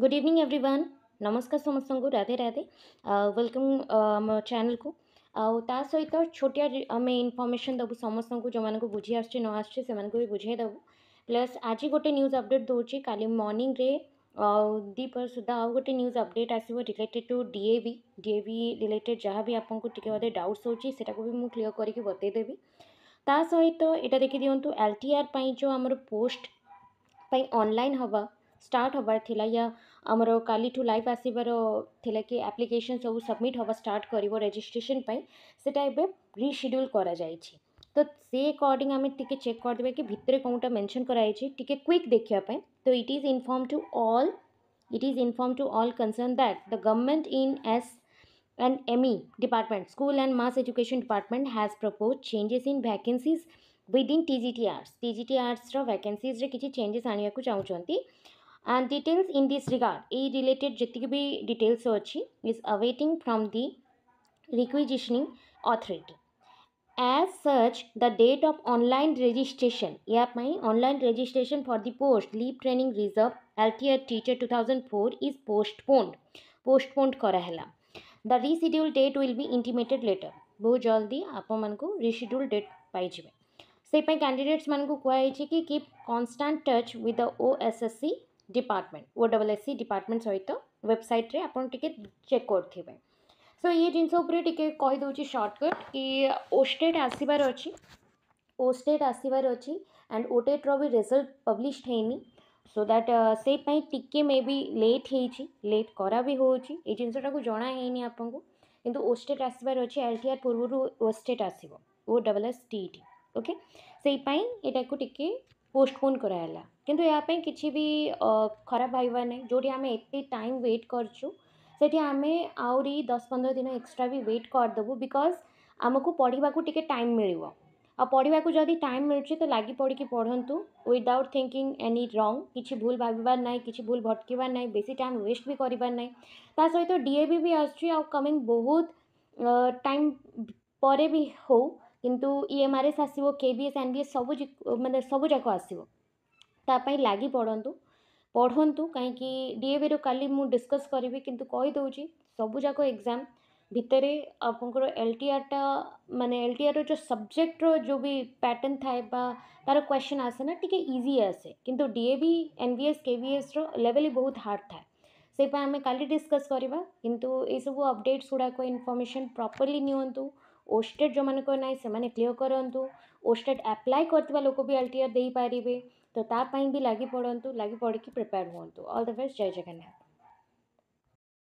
good evening one नमस्कार समस्त को राधे राधे वेलकम आम चैनल को आ सहित छोटिया आम इनफर्मेसन देवु समस्त जो मैं बुझी आस आसमु भी बुझेदेबू प्लस आज गोटे न्यूज अपडेट का मर्निंग में दीपर सुधा आउ गए न्यूज अपडेट आसो related to DA DA related जहाँ भी आपको बोलते डाउट्स होटाक भी मुझे क्लीअर करके बतईदेवी ता सहित यहाँ देखी दिंतु एल टी आर पर जो आम पोस्ट अनल हाँ स्टार्ट हबार थिला या आमर काली टू लाइफ आसबार थिला कि एप्लीकेशन सब सबमिट हबा स्टार्ट कर रेजिट्रेसन से रिशेड्यूल कर तो से अकॉर्डिंग आम टे चेक करदे कि भितरे भितर कौटा मेनसन कराई टी क्विक देखापी तो it is inform to all it is inform to all concerned that the government in S and M E department school and mass education department has propose changes in vacancies with in T G T arts T T arts रैकेसीज्रे changes आने को चाहते and details in this regard a related jitki bhi details ho achi is awaiting from the requisitioning authority as such the date of online registration yeah my online registration for the post leap training reserve ltr teacher 2004 is postponed postponed করা হেলা the rescheduled date will be intimated later ବହୁତ ଜଲ୍ଦି ଆପଣମାନଙ୍କୁ reschedule date ପାଇଯିବେ ସେଇପାଇଁ କ୍ୟାଣ୍ଡିଡେଟ୍ସମାନଙ୍କୁ କୁହାଯାଇଛି କି keep constant touch with the O S S C department O double S C department सहित वेबसाइट आप चेक करेंगे सो ये जिनस सर्टकट कि ओस्टेड आसबार अच्छी ओस्टेड आसबार अच्छी एंड ओटेट रि रेजल्ट पब्लीश है सो दैट से टे मे बी लेट हो लेट करा भी हो जिनसटा को जना है आपको कितु ओस्टेट आसबार अच्छे एल टी आर पूर्व ओस्टेट आसो double S T T okay यहाँ टी ପୋଷ୍ଟପୋନ୍ କରାଗଲା କିନ୍ତୁ ଏହା ପାଇଁ କିଛି ବି ଖରାପ ଭାବିବାର ନାହିଁ ଯେଉଁଠି ଆମେ ଏତେ ଟାଇମ୍ ୱେଟ୍ କରିଛୁ ସେଇଠି ଆମେ ଆହୁରି ଦଶ ପନ୍ଦର ଦିନ ଏକ୍ସଟ୍ରା ବି ୱେଟ୍ କରିଦେବୁ ବିକଜ୍ ଆମକୁ ପଢ଼ିବାକୁ ଟିକେ ଟାଇମ୍ ମିଳିବ ଆଉ ପଢ଼ିବାକୁ ଯଦି ଟାଇମ୍ ମିଳୁଛି ତ ଲାଗି ପଡ଼ିକି ପଢ଼ନ୍ତୁ ୱିଦାଉଟ୍ ଥିଙ୍କିଙ୍ଗ ଏନି ରଙ୍ଗ କିଛି ଭୁଲ ଭାବିବାର ନାହିଁ କିଛି ଭୁଲ ଭଟକିବାର ନାହିଁ ବେଶୀ ଟାଇମ୍ ୱେଷ୍ଟ ବି କରିବାର ନାହିଁ ତା ସହିତ ଡି ଏ ବି ବି ଆସୁଛି ଆଉ କମିଂ ବହୁତ ଟାଇମ୍ ପରେ ବି ହଉ किंतु ईएमआर एस आसो के एस एन एस सब मैंने मतलब सबूक आसवता लग पढ़ु पढ़ु कहीं डीए वि का मुझे डिस्कस करी कितु कहीदे सबूक एग्जाम भितर आप एल टी आर टा मानने एल टी आर जो सब्जेक्ट रो भी पैटर्न थाए तार क्वेश्चन आसे ना टी इजी आसे कितु डीए एन बी एस के विएस रेवल ही बहुत हार्ड था से आम कल डिस्कस करवा कि सब अपडेट्स गुड़ाक इनफर्मेशन प्रपर्ली निंतु ଓଷ୍ଟେଡ଼୍ ଯେଉଁମାନଙ୍କର ନାହିଁ ସେମାନେ କ୍ଲିୟର୍ କରନ୍ତୁ ଓଷ୍ଟେଡ଼୍ ଆପ୍ଲାଏ କରିଥିବା ଲୋକ ବି ଏଲ୍ ଟି ଆର୍ ଦେଇପାରିବେ ତ ତା ପାଇଁ ବି ଲାଗି ପଡ଼ନ୍ତୁ ଲାଗି ପଡ଼ିକି ପ୍ରିପେୟାର୍ ହୁଅନ୍ତୁ ଅଲ୍ ଦ ବେଷ୍ଟ୍ ଜୟ ଜଗନ୍ନାଥ